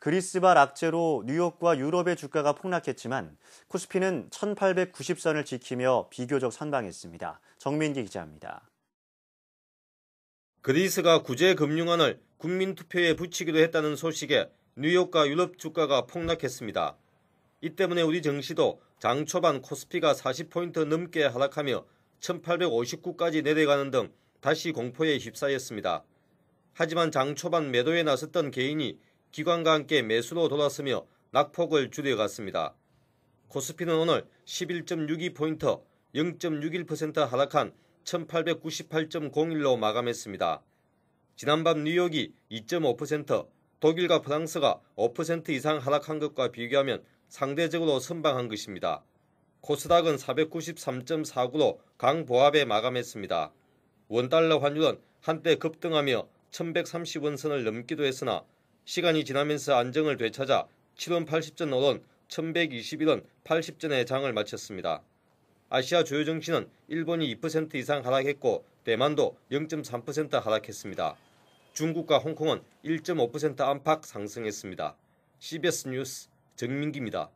그리스바 악재로 뉴욕과 유럽의 주가가 폭락했지만 코스피는 1890선을 지키며 비교적 선방했습니다. 정민기 기자입니다. 그리스가 구제금융안을 국민투표에 붙이기도 했다는 소식에 뉴욕과 유럽 주가가 폭락했습니다. 이 때문에 우리 증시도 장 초반 코스피가 40포인트 넘게 하락하며 1859까지 내려가는 등 다시 공포에 휩싸였습니다. 하지만 장 초반 매도에 나섰던 개인이 기관과 함께 매수로 돌았으며 낙폭을 줄여갔습니다. 코스피는 오늘 11.62포인트 0.61% 하락한 1898.01로 마감했습니다. 지난밤 뉴욕이 2.5%, 독일과 프랑스가 5% 이상 하락한 것과 비교하면 상대적으로 선방한 것입니다. 코스닥은 493.49로 강보합에 마감했습니다. 원달러 환율은 한때 급등하며 1130원 선을 넘기도 했으나 시간이 지나면서 안정을 되찾아 7원 80전 오원 1121원 8 0전의 장을 마쳤습니다. 아시아 주요 증시는 일본이 2% 이상 하락했고 대만도 0.3% 하락했습니다. 중국과 홍콩은 1.5% 안팎 상승했습니다. CBS 뉴스 정민기입니다.